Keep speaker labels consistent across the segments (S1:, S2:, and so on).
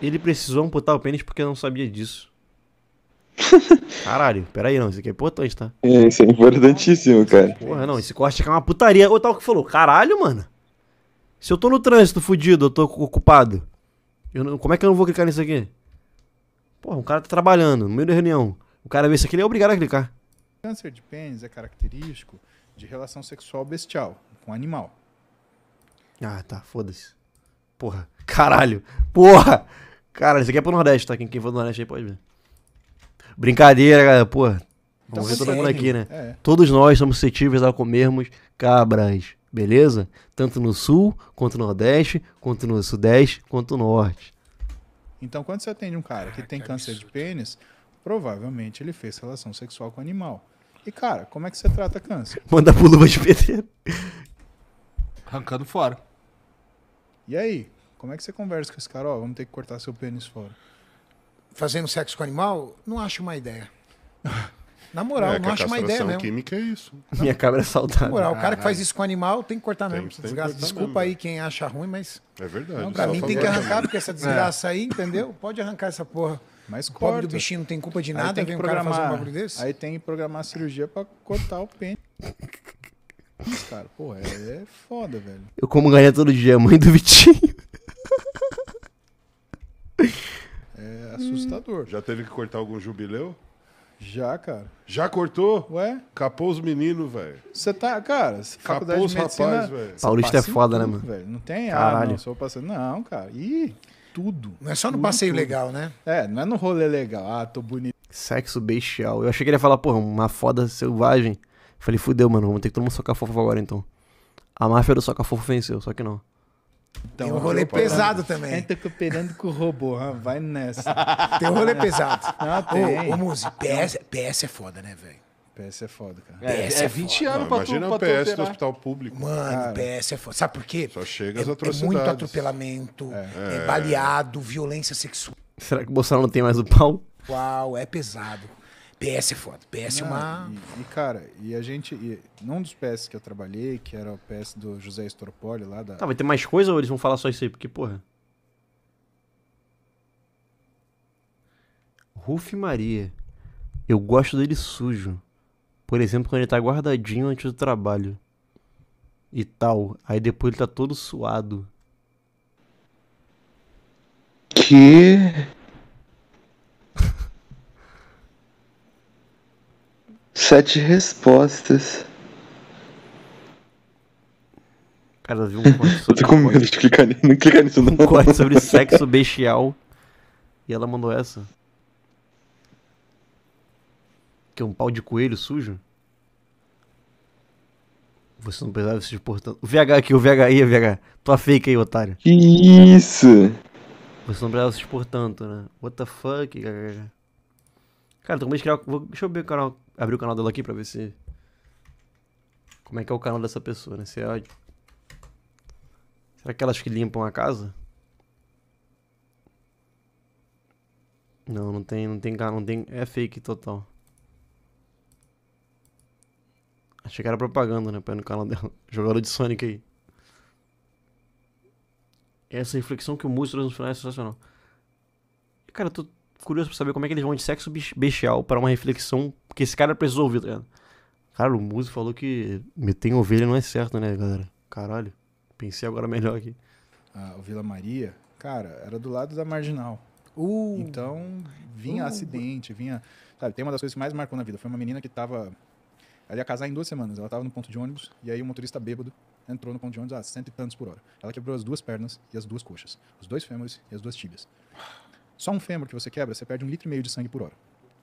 S1: Ele precisou amputar o pênis porque não sabia disso. Caralho, peraí, não, isso aqui é importante, tá? É, isso é importantíssimo, cara. Porra, não, esse corte aqui é uma putaria. O tal que falou, caralho, mano. Se eu tô no trânsito fudido, eu tô ocupado. Eu não, como é que eu não vou clicar nisso aqui? Porra, um cara tá trabalhando, no meio da reunião. O cara vê isso aqui, ele é obrigado a clicar.
S2: Câncer de pênis é característico de relação sexual bestial com
S1: animal. Ah, tá, foda-se. Porra, caralho. Porra! Caralho, isso aqui é pro Nordeste, tá? Quem, quem for do Nordeste aí pode ver. Brincadeira, galera. Porra. Então Vamos ver todo mundo aqui, né? É. Todos nós somos suscetíveis a comermos cabras, beleza? Tanto no sul, quanto no nordeste, quanto no sudeste, quanto no norte.
S2: Então, quando você atende um cara que ah, tem câncer de pênis, provavelmente ele fez relação sexual com animal. E, cara, como é que você trata câncer? Manda pro luva de pedreiro. Arrancando fora. E aí, como é que você conversa com esse cara? Ó, oh, vamos ter que
S3: cortar seu pênis fora. Fazendo sexo com animal? Não acho uma ideia. Na moral, é, não acho uma ideia mesmo. química é
S1: isso. Não. Minha cabra é saudável. Na moral, ah, o cara que faz isso
S3: com animal tem que cortar tem, mesmo. Tem, desgraça. Desculpa mesmo. aí quem acha ruim, mas. É verdade. Não, pra mim tem que arrancar, porque essa é. desgraça é. aí, entendeu? Pode arrancar essa porra. Mas o pobre do bichinho não tem culpa de nada, tem que vem um cara fazer um bagulho desse. Aí
S2: tem que programar a cirurgia pra cortar o pênis. cara. Pô, é, é, foda, velho.
S1: Eu como galinha todo dia, é mãe do Vitinho.
S2: É assustador. Já teve que cortar algum jubileu? Já, cara. Já cortou? Ué? Capou os meninos, velho. Você tá, cara, faculdade Capou os de medicina... velho. Paulista é foda, né, mano? Não tem ar, ah, não, só passando. Não, cara. Ih, tudo. Não é só no
S3: passeio tudo. legal,
S1: né? É, não é no rolê legal. Ah, tô bonito. Sexo bestial. Eu achei que ele ia falar, porra, uma foda selvagem. Falei, fudeu, mano, vamos ter que todo mundo soca fofo agora então. A máfia do soca fofo venceu, só que não. Então, Tem um rolê pesado
S2: também. Entra cooperando com o robô, vai nessa. Tem um rolê pesado. Não, tem. Ô, ô Muzi, PS, PS é foda, né, velho? PS é foda, cara. É, PS é, é 20 é foda. anos não, pra imagina tu, Imagina o PS do hospital
S3: público. Mano, cara. PS é foda. Sabe por quê? Só chega é, as atrocidades. É muito atropelamento, é. é baleado, violência sexual.
S1: Será que o Bolsonaro não tem mais o pau?
S3: Uau, é pesado. PS é foda.
S2: PS é uma. Ah. E, e, cara, e a gente. E, num dos PS que eu trabalhei, que era o PS do José Estoropoli lá da. Tá, vai
S1: ter mais coisa ou eles vão falar só isso aí? Porque, porra. Ruf Maria. Eu gosto dele sujo. Por exemplo, quando ele tá guardadinho antes do trabalho. E tal. Aí depois ele tá todo suado. Que.
S4: Sete respostas.
S1: Cara, viu um sobre. Eu tô com medo de clicar, não clicar nisso, não. Um sobre sexo bestial. E ela mandou essa. Que é um pau de coelho sujo? Você não precisava se importando. O VH aqui, o VH aí, VH. Tua fake aí, otário. Que isso? Você não precisava se exportando, né? What the fuck? Cara, tô com medo de criar. Deixa eu ver o canal abrir o canal dela aqui pra ver se. Como é que é o canal dessa pessoa, né? Se é. Será que elas que limpam a casa? Não, não tem, não tem não tem. É fake total. Achei que era propaganda, né? Pra ir no canal dela. Jogador de Sonic aí. Essa reflexão que o Múcio trouxe no final é sensacional. Cara, eu tô curioso pra saber como é que eles vão de sexo bestial para uma reflexão que esse cara precisou ouvir, tá ligado? Cara, o Muzi falou que meter em ovelha não é certo, né, galera? Caralho, pensei agora melhor aqui.
S2: Ah, o Vila Maria, cara, era do lado da Marginal. Uh, então, vinha uh, acidente, vinha... Sabe, tem uma das coisas que mais marcou na vida. Foi uma menina que tava... Ela ia casar em duas semanas. Ela tava no ponto de ônibus, e aí o motorista bêbado entrou no ponto de ônibus a cento e tantos por hora. Ela quebrou as duas pernas e as duas coxas, os dois fêmures e as duas tíbias. Só um fêmur que você quebra, você perde um litro e meio de sangue por hora.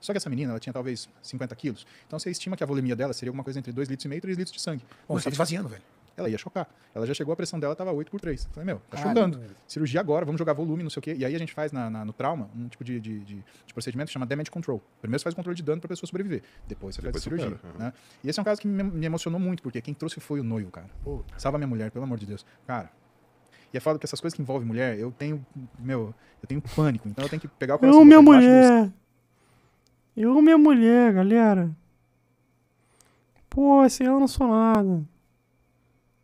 S2: Só que essa menina, ela tinha talvez 50 quilos. Então você estima que a volemia dela seria alguma coisa entre 2 litros e meio e 3 litros de sangue. Bom, você está esvaziando, velho. Ela ia chocar. Ela já chegou, a pressão dela estava 8 por 3. Eu falei, meu, tá chocando. Cirurgia agora, vamos jogar volume, não sei o quê. E aí a gente faz na, na, no trauma um tipo de, de, de, de, procedimento que chama damage control. Primeiro você faz o controle de dano para a pessoa sobreviver. Depois você Depois faz a cirurgia. Uhum. Né? E esse é um caso que me, me, emocionou muito, porque quem trouxe foi o noivo, cara. Oh. Salva minha mulher, pelo amor de Deus. Cara, e eu é falo que essas coisas que envolvem mulher, eu tenho, meu, eu tenho pânico. Então eu tenho que pegar o coração. Não, minha mulher!
S1: Dos... Eu, minha mulher, galera. Pô, sem assim, ela não sou nada.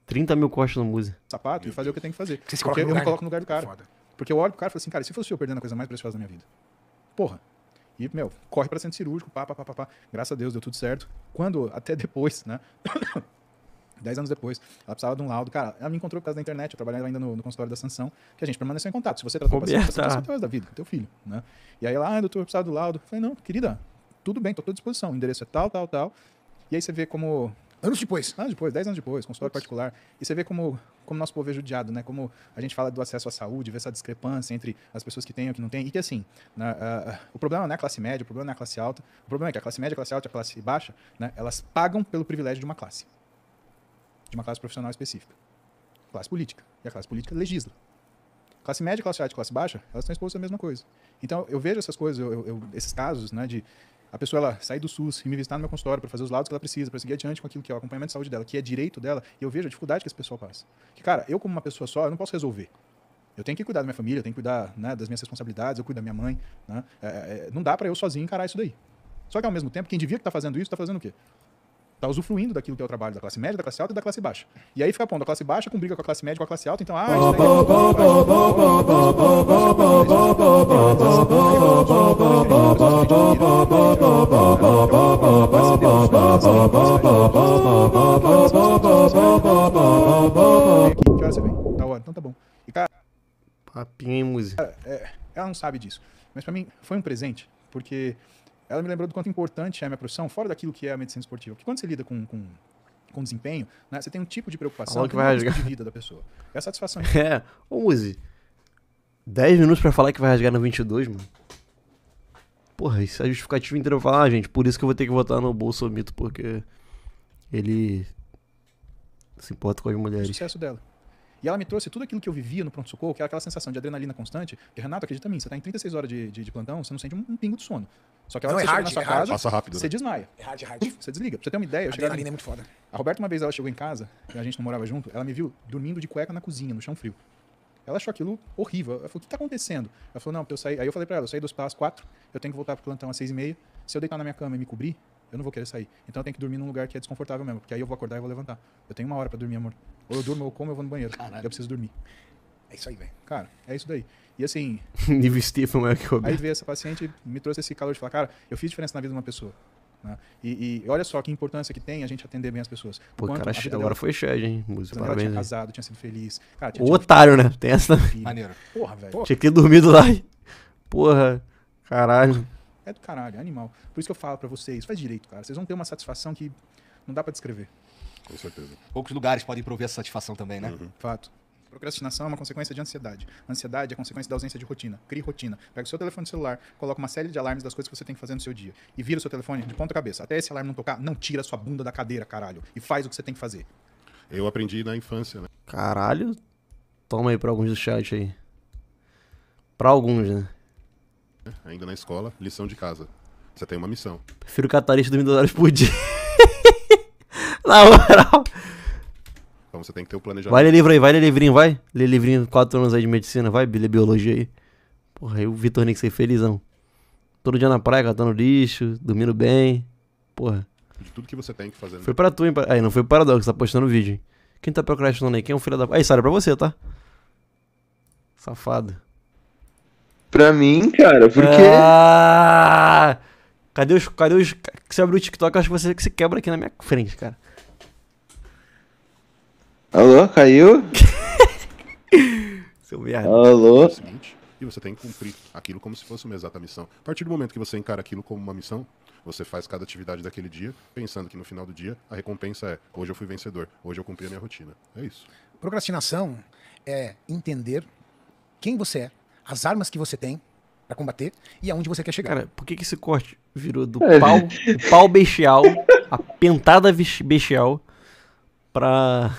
S1: 30 mil costas no Musa.
S2: Sapato e fazer o que eu tenho que fazer. Você porque eu me coloco no lugar do cara. Foda. Porque eu olho pro cara e falo assim, cara, se fosse eu perdendo a coisa mais preciosa da minha vida? Porra. E, meu, corre pra centro cirúrgico, pá, pá, pá, pá, pá. Graças a Deus deu tudo certo. Quando, até depois, né? Dez anos depois, ela precisava de um laudo. Cara, ela me encontrou por causa da internet, eu trabalhava ainda no, no consultório da Sansão, que a gente permaneceu em contato. Se você tratou o paciente, você tratou da vida, teu filho, né? E aí ela, ah, doutor, eu precisava do laudo. Eu falei, não, querida, tudo bem, estou à disposição. O endereço é tal, tal, tal. E aí você vê como Anos depois. Anos depois, 10 anos depois, consultório Ups. particular. E você vê como, como nosso povo é judiado, né? Como a gente fala do acesso à saúde, vê essa discrepância entre as pessoas que têm e o que não têm. E que, assim, na, né, uh, o problema não é a classe média, o problema não é a classe alta. O problema é que a classe média, a classe alta e a classe baixa, né? Elas pagam pelo privilégio de uma classe de uma classe profissional específica. Classe política. E a classe política legisla. Classe média, classe alta e classe baixa, elas estão expostas à mesma coisa. Então, eu vejo essas coisas, eu, eu, esses casos, né, de a pessoa ela sair do SUS e me visitar no meu consultório para fazer os laudos que ela precisa, para seguir adiante com aquilo que é o acompanhamento de saúde dela, que é direito dela, e eu vejo a dificuldade que esse pessoal passa. Que, cara, eu como uma pessoa só, eu não posso resolver. Eu tenho que cuidar da minha família, eu tenho que cuidar né, das minhas responsabilidades, eu cuido da minha mãe. Né? É, é, é não dá para eu sozinho encarar isso daí. Só que ao mesmo tempo, quem devia estar tá fazendo isso, está fazendo o quê? tá usufruindo daquilo que é o trabalho da classe média, da classe alta e da classe baixa. E aí fica pondo a classe baixa com briga com a classe média, com a classe alta, então, ah, isso daí...
S1: É que hora você vem? Tá hora, então tá bom. E cara... Papinho em música. É,
S2: ela não sabe disso. Mas para mim foi um presente, porque ela me lembrou do quanto importante é a minha profissão, fora daquilo que é a medicina esportiva. Porque quando você lida com, com, com desempenho, né, você tem um tipo de preocupação que vai tipo rasgar. de vida da pessoa.
S1: É a satisfação. É, ô Muzi, 10 minutos pra falar que vai rasgar no 22, mano. Porra, isso é justificativo inteiro pra falar, gente, por isso que eu vou ter que votar no Bolsonaro, porque ele se importa com as mulheres. O
S2: sucesso dela. E ela me trouxe tudo aquilo que eu vivia no pronto-socorro, que era é aquela sensação de adrenalina constante. Porque, Renato, acredita em mim, você está em 36 horas de, de, de, plantão, você não sente um, um pingo de sono. Só que ela não, é hard, na sua é casa, passa rápido, você né? desmaia. É hard, é hard. você desliga. Pra você ter uma ideia, a eu cheguei. Ali, é muito foda. A Roberta, uma vez ela chegou em casa, e a gente não morava junto, ela me viu dormindo de cueca na cozinha, no chão frio. Ela achou aquilo horrível. Ela falou: o que tá acontecendo? Ela falou: não, porque eu saí. Aí eu falei pra ela: eu saí do hospital às quatro, eu tenho que voltar pro plantão às seis e meia. Se eu deitar na minha cama e me cobrir, eu não vou querer sair. Então eu tenho que dormir num lugar que é desconfortável mesmo, porque aí eu vou acordar e vou levantar. Eu tenho uma hora para dormir, amor. Ou eu durmo, ou como, eu vou no banheiro. Caralho. Eu preciso dormir. É isso aí, velho. Cara, é isso daí. E assim.
S1: Nível Stephen é que eu. Aí
S2: veio essa paciente me trouxe esse calor de falar, cara, eu fiz diferença na vida de uma pessoa. Né? E, e, olha só que importância que tem a gente atender bem as pessoas. Pô, cara, agora dela, foi Shed, hein? Música, parabéns. Ela tinha casado, tinha sido feliz. Cara, tinha, o tinha otário, né? Tem essa. Maneiro. Porra, velho. Tinha que ter dormido lá.
S1: Porra, caralho.
S2: É do caralho, é animal. Por isso que eu falo para vocês, faz direito, cara. Vocês vão ter uma satisfação que não dá para descrever. Com certeza. Poucos lugares podem prover essa satisfação também, né? Uhum. Fato. Procrastinação é uma consequência de ansiedade. Ansiedade é consequência da ausência de rotina. Crie rotina. Pega o seu telefone celular, coloca uma série de alarmes das coisas que você tem que fazer no seu dia. E vira o seu telefone de ponta cabeça. Até esse alarme não tocar, não tira sua bunda da cadeira, caralho. E faz o que você tem que fazer.
S1: Eu aprendi na infância, né? Caralho. Toma aí pra alguns do chat aí. Pra alguns, né?
S2: ainda na escola, lição de casa. Você tem uma missão.
S1: Prefiro catarista dormindo horas por dia. na moral.
S2: Então você tem que ter o um planejamento. Vai ler livro aí,
S1: vai ler livrinho, vai. Ler livrinho, Quatro anos aí de medicina, vai ler biologia aí. Porra, aí o Vitor Nix aí felizão. Todo dia na praia, catando lixo, dormindo bem. Porra.
S2: De tudo que você tem que fazer. Né? Foi
S1: pra tu, hein? Aí, não foi paradoxo, tá postando vídeo, hein? Quem tá procrastinando aí? Quem é um filho da. Aí, sai, é pra você, tá? Safado
S4: pra mim, cara, porque.
S1: Ah, cadê os. Cadê os. Se abrir o TikTok, eu acho que você que se quebra aqui na minha frente, cara. Alô, caiu? Seu merda. Alô?
S2: É e você tem que cumprir aquilo como se fosse uma exata missão. A partir do momento que você encara aquilo como uma missão, você faz cada atividade daquele dia, pensando que no final do dia a recompensa é: hoje eu fui vencedor, hoje eu cumpri a minha rotina.
S3: É isso. Procrastinação é entender quem você é as armas que você tem para combater e aonde você quer chegar. Cara, por que, que esse corte virou do é, pau, do
S1: pau bestial, a pentada bestial, pra.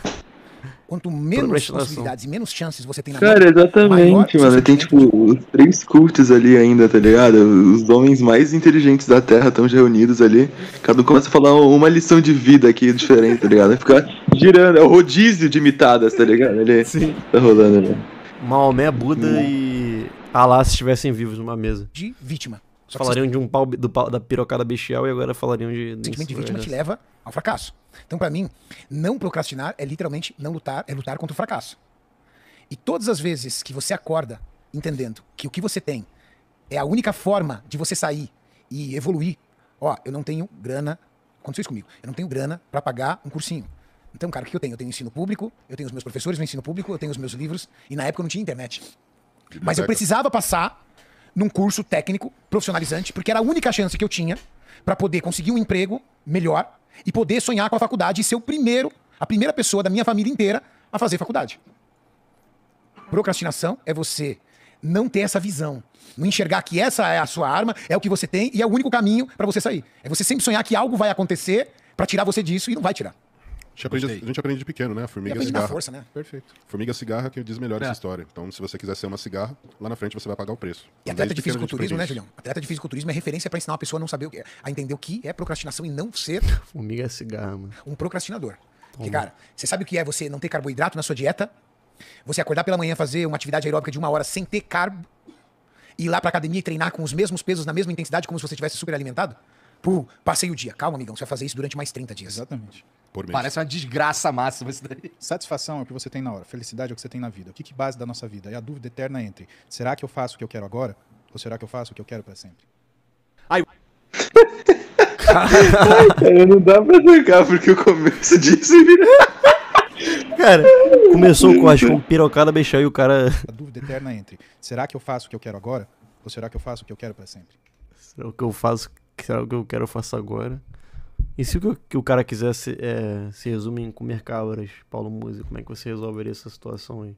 S1: Quanto menos possibilidades
S3: e menos chances você tem na Cara, exatamente, maior, mano. Tem, tipo, três
S4: cultos ali ainda, tá ligado? Os homens mais inteligentes da Terra estão reunidos ali. Cada um começa a falar uma lição de vida aqui diferente, tá ligado? Fica girando, é o rodízio de mitadas, tá ligado? ele Sim. Tá rolando ali.
S1: Maomé, Buda hum. e ah lá, se estivessem vivos numa mesa. De vítima. Só falariam de um pau, do pau, da pirocada bestial e agora falariam de. sentimento de é vítima te leva
S3: ao fracasso. Então, para mim, não procrastinar é literalmente não lutar, é lutar contra o fracasso. E todas as vezes que você acorda entendendo que o que você tem é a única forma de você sair e evoluir. Ó, eu não tenho grana. Aconteceu isso comigo. Eu não tenho grana para pagar um cursinho. Então, cara, o que eu tenho? Eu tenho ensino público, eu tenho os meus professores no ensino público, eu tenho os meus livros, e na época eu não tinha internet. Tipo, Mas eu precisava passar num curso técnico profissionalizante, porque era a única chance que eu tinha para poder conseguir um emprego melhor e poder sonhar com a faculdade e ser o primeiro, a primeira pessoa da minha família inteira a fazer faculdade. Procrastinação é você não ter essa visão, não enxergar que essa é a sua arma, é o que você tem e é o único caminho para você sair. É você sempre sonhar que algo vai acontecer para tirar você disso e não vai tirar
S2: gente aprende, a gente aprende de pequeno, né? Formiga é, e cigarra. força,
S3: né? Perfeito.
S2: Formiga cigarra é que diz melhor é. essa história. Então, se você quiser ser uma cigarra, lá na frente você vai pagar o preço.
S3: E é atleta Desde de fisiculturismo, né, Julião? Atleta de fisiculturismo é referência para ensinar uma pessoa a não saber que, a entender o que é procrastinação e não ser.
S1: Formiga cigarra, mano.
S3: Um procrastinador. Porque, cara, você sabe o que é você não ter carboidrato na sua dieta? Você acordar pela manhã fazer uma atividade aeróbica de uma hora sem ter carbo? Ir lá pra academia e treinar com os mesmos pesos, na mesma intensidade, como se você estivesse super alimentado? Puh, passei o dia. Calma, amigão, você vai fazer isso durante mais 30 dias. Exatamente. Por mês. Parece uma desgraça máxima isso daí. Satisfação
S2: é o que você tem na hora, felicidade é o que você tem na vida. O que, que base da nossa vida? É a dúvida eterna entre será que eu faço o que eu quero agora? Ou será que eu faço o que eu quero para sempre? Ai.
S4: cara,
S1: não dá pra negar, porque o começo disso Cara, começou com, acho, com pirocada, beijão e o cara. A dúvida
S2: eterna entre: será que eu faço o que eu quero agora? Ou será que eu faço o que eu quero para sempre?
S1: Será que eu faço será que eu quero eu faço agora? E se o, que o cara quisesse é, se resume em comer cabras, Paulo Musi, como é que você resolveria essa situação aí?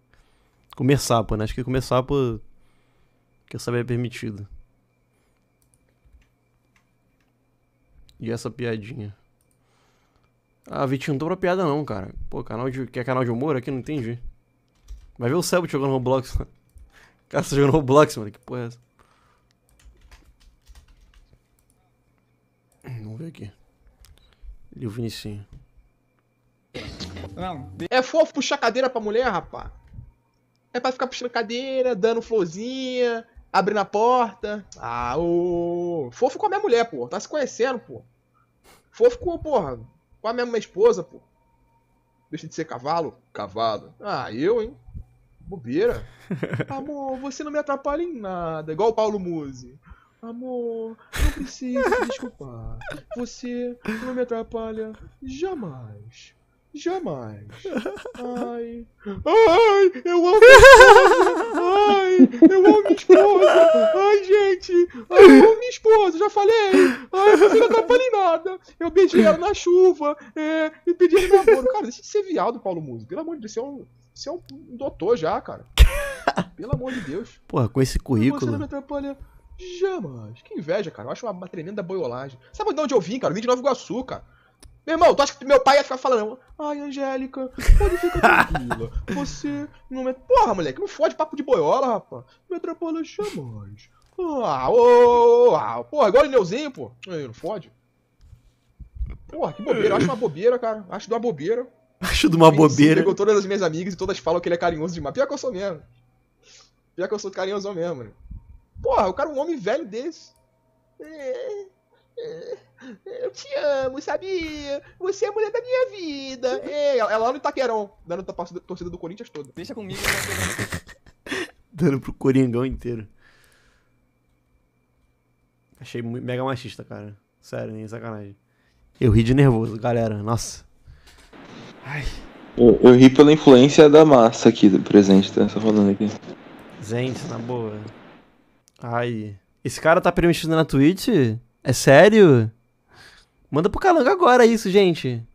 S1: Comer sapo, né? Acho que comer sapo. Quer saber é permitido. E essa piadinha. Ah, Vitinho, não tô pra piada não, cara. Pô, canal de. Quer canal de humor aqui? Não entendi. Vai ver o Selbit jogando Roblox, mano. Cara, tá jogando Roblox, mano. Que porra é essa? Vamos ver aqui. E o Vinicinho.
S4: Não. É fofo puxar cadeira pra mulher, rapá. É pra ficar puxando cadeira, dando florzinha, abrindo a porta. Ah, o. Fofo com a minha mulher, pô. Tá se conhecendo, pô. Fofo com, porra, com a minha, minha esposa, pô. Deixa de ser cavalo? Cavalo. Ah, eu, hein? Bobeira. Amor, você não me atrapalha em nada. Igual o Paulo Muse. Amor, não precisa se desculpar. Você não me atrapalha jamais. Jamais. Ai. Ai, eu amo minha esposa. Ai,
S2: eu amo minha esposa.
S4: Ai, gente. Ai, eu amo minha esposa, já falei. Ai, você não atrapalha em nada. Eu beijei ela na chuva. É, e pedi ela namoro. Cara, deixa de ser viado, Paulo Músico. Pelo amor de Deus, você é um, você é um doutor já, cara. Pelo amor de Deus.
S1: Porra, com esse currículo. Você não me
S4: atrapalha. Jamais. Que inveja, cara. Eu acho uma, uma tremenda boiolagem. Sabe de onde eu vim, cara? Eu vim de Nova Iguaçu, cara. Meu irmão, tu acha que meu pai ia ficar falando? Ai, Angélica, pode ficar tranquila. Você não é. Porra, moleque, não fode papo de boiola, rapaz. atrapalha, jamais. Ah, ô, oh, ah, porra, igual o Neuzinho, pô. Não fode. Porra, que bobeira. Eu acho uma bobeira, cara. Acho de uma bobeira.
S1: Acho de uma Enfim, bobeira. Pegou todas as
S4: minhas amigas e todas falam que ele é carinhoso demais. Pior que eu sou mesmo. Pior que eu sou carinhoso mesmo, mano. Porra, o cara é um homem velho desse. É, é, é, eu te amo, sabia? Você é a mulher da minha vida. É, ela lá no Itaquerão, dando a torcida do Corinthians toda. Deixa comigo. Né,
S1: dando pro Coringão inteiro. Achei mega machista, cara. Sério, nem sacanagem. Eu ri de nervoso, galera. Nossa. Ai. Eu, eu ri pela
S4: influência da massa aqui presente, tá? Só falando aqui.
S1: Gente, na boa. Ai. Esse cara tá permitindo na Twitch? É sério? Manda pro Calango agora isso, gente.